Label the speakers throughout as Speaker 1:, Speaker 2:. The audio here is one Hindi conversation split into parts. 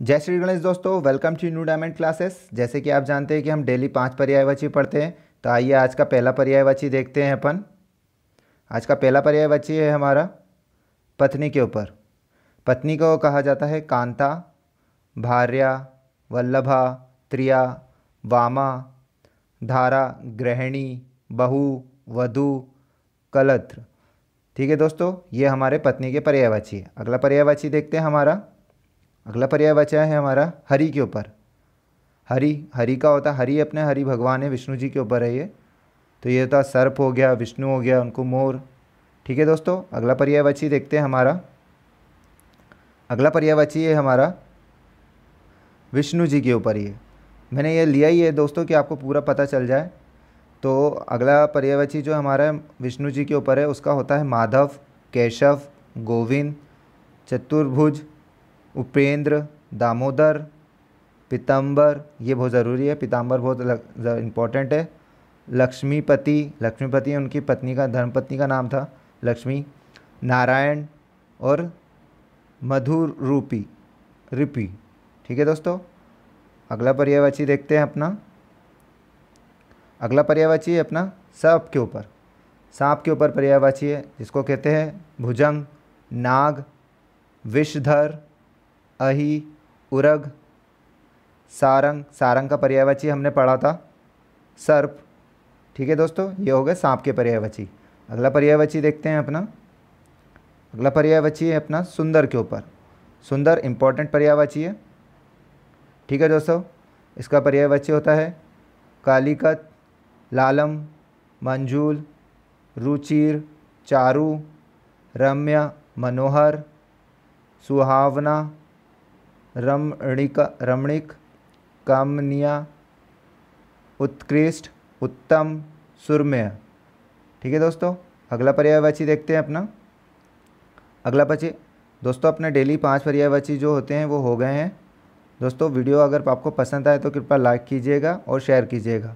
Speaker 1: जय श्री गणेश दोस्तों welcome to new diamond classes जैसे कि आप जानते हैं कि हम डेली पाँच पर्यायवाची पढ़ते हैं तो आइए आज का पहला पर्यायवाची देखते हैं अपन आज का पहला पर्यायवाची है हमारा पत्नी के ऊपर पत्नी को कहा जाता है कांता भार्या वल्लभा त्रिया वामा धारा गृहिणी बहु वधु कलत्र ठीक है दोस्तों ये हमारे पत्नी के पर्यायवाची है अगला पर्यायवाची देखते हैं हमारा अगला पर्याय बचा है हमारा हरि के ऊपर हरि हरि का होता हरि अपने हरि भगवान है विष्णु जी के ऊपर है ये तो ये होता सर्प हो गया विष्णु हो गया उनको मोर ठीक है दोस्तों अगला पर्याय बची देखते हैं हमारा अगला पर्याय बची है हमारा विष्णु जी के ऊपर ये मैंने ये लिया ही है दोस्तों कि आपको पूरा पता चल जाए तो अगला पर्यायवाची जो हमारा विष्णु जी के ऊपर है उसका होता है माधव केशव गोविंद चतुर्भुज उपेंद्र दामोदर पीताम्बर ये बहुत ज़रूरी है पीताम्बर बहुत इम्पोर्टेंट है लक्ष्मीपति लक्ष्मीपति उनकी पत्नी का धर्मपत्नी का नाम था लक्ष्मी नारायण और मधुर रूपी रिपी ठीक है दोस्तों अगला पर्यायवाची देखते हैं अपना अगला पर्यायवाची है अपना सांप के ऊपर सांप के ऊपर पर्यायवाची है जिसको कहते हैं भुजंग नाग विषधर अही उरग सारंग सारंग का पर्यायवाची हमने पढ़ा था सर्प ठीक है दोस्तों ये हो गए सांप के पर्यायवाची अगला पर्यायवाची देखते हैं अपना अगला पर्यायवाची है अपना सुंदर के ऊपर सुंदर इम्पॉर्टेंट पर्यायवाची है ठीक है दोस्तों इसका पर्यायवाची होता है कालीकत लालम मंजूल रुचिर चारू रम्य मनोहर सुहावना रमणिक रमणिक कामनिया उत्कृष्ट उत्तम सुरम्य ठीक है दोस्तों अगला पर्यायवाची देखते हैं अपना अगला बचे दोस्तों अपने डेली पांच पर्यायवाची जो होते हैं वो हो गए हैं दोस्तों वीडियो अगर आपको पसंद आए तो कृपया लाइक कीजिएगा और शेयर कीजिएगा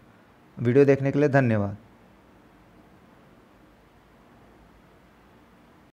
Speaker 1: वीडियो देखने के लिए धन्यवाद